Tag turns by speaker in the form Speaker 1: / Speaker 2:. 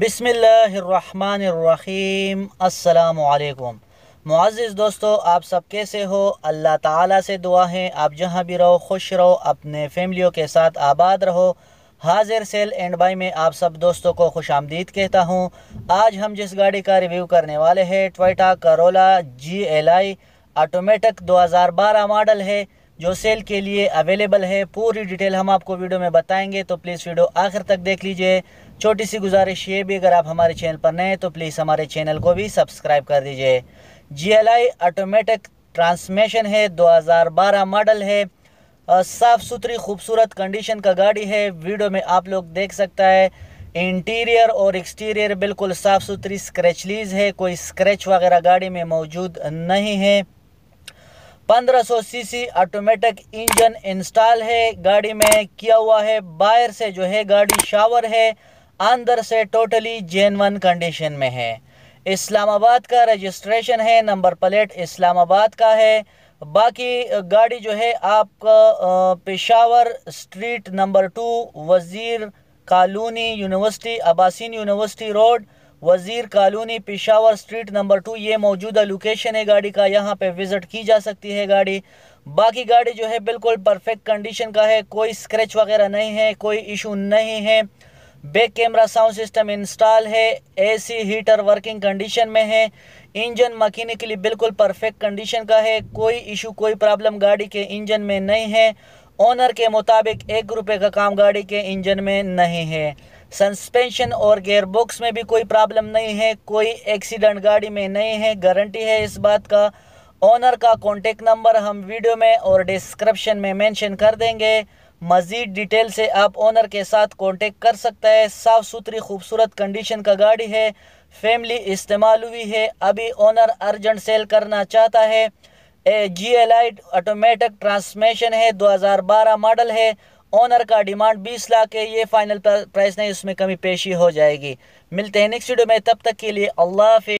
Speaker 1: बिसमीम अल्लाम मुआज़ दोस्तों आप सब कैसे हो अल्लाह ताला से दुआ है आप जहाँ भी रहो खुश रहो अपने फैमिलियों के साथ आबाद रहो हाजिर सेल एंड बाई में आप सब दोस्तों को खुश आमदीद कहता हूँ आज हम जिस गाड़ी का रिव्यू करने वाले हैं Toyota Corolla G L I automatic बारह मॉडल है जो सेल के लिए अवेलेबल है पूरी डिटेल हम आपको वीडियो में बताएंगे तो प्लीज़ वीडियो आखिर तक देख लीजिए छोटी सी गुजारिश ये भी अगर आप हमारे चैनल पर नए तो प्लीज़ हमारे चैनल को भी सब्सक्राइब कर दीजिए जी एल ऑटोमेटिक ट्रांसमिशन है 2012 मॉडल है साफ़ सुथरी खूबसूरत कंडीशन का गाड़ी है वीडियो में आप लोग देख सकता है इंटीरियर और एक्सटीरियर बिल्कुल साफ़ सुथरी स्क्रैचलीज है कोई स्क्रैच वगैरह गाड़ी में मौजूद नहीं है 1500 सीसी ऑटोमेटिक इंजन इंस्टॉल है गाड़ी में किया हुआ है बाहर से जो है गाड़ी शावर है अंदर से टोटली जेनवन कंडीशन में है इस्लामाबाद का रजिस्ट्रेशन है नंबर प्लेट इस्लामाबाद का है बाकी गाड़ी जो है आपका Peshawar street number two Wazir colony university Abasin university road Wazir colony Peshawar street number two ये मौजूदा लोकेशन है गाड़ी का यहाँ पे विज़िट की जा सकती है गाड़ी बाकी गाड़ी जो है बिल्कुल परफेक्ट कंडीशन का है कोई स्क्रैच वगैरह नहीं है कोई इशू नहीं है back camera sound system install है एसी हीटर वर्किंग कंडीशन में है इंजन के लिए बिल्कुल परफेक्ट कंडीशन का है कोई इशू कोई प्रॉब्लम गाड़ी के इंजन में नहीं है ऑनर के मुताबिक एक रुपये का काम गाड़ी के इंजन में नहीं है सस्पेंशन और गेयरबॉक्स में भी कोई प्रॉब्लम नहीं है कोई एक्सीडेंट गाड़ी में नहीं है गारंटी है इस बात का ऑनर का कॉन्टेक्ट नंबर हम वीडियो में और डिस्क्रिप्शन में मैंशन कर देंगे मज़ीद डिटेल से आप ओनर के साथ कॉन्टेक्ट कर सकता है साफ़ सुथरी खूबसूरत कंडीशन का गाड़ी है फैमिली इस्तेमाल हुई है अभी ओनर अर्जेंट सेल करना चाहता है A G L I automatic transmission है 2012 मॉडल है ओनर का डिमांड 20 लाख है ये फाइनल प्राइस नहीं उसमें कमी पेशी हो जाएगी मिलते हैं नेक्स्ट वीडियो में तब तक के लिए अल्लाह हाफि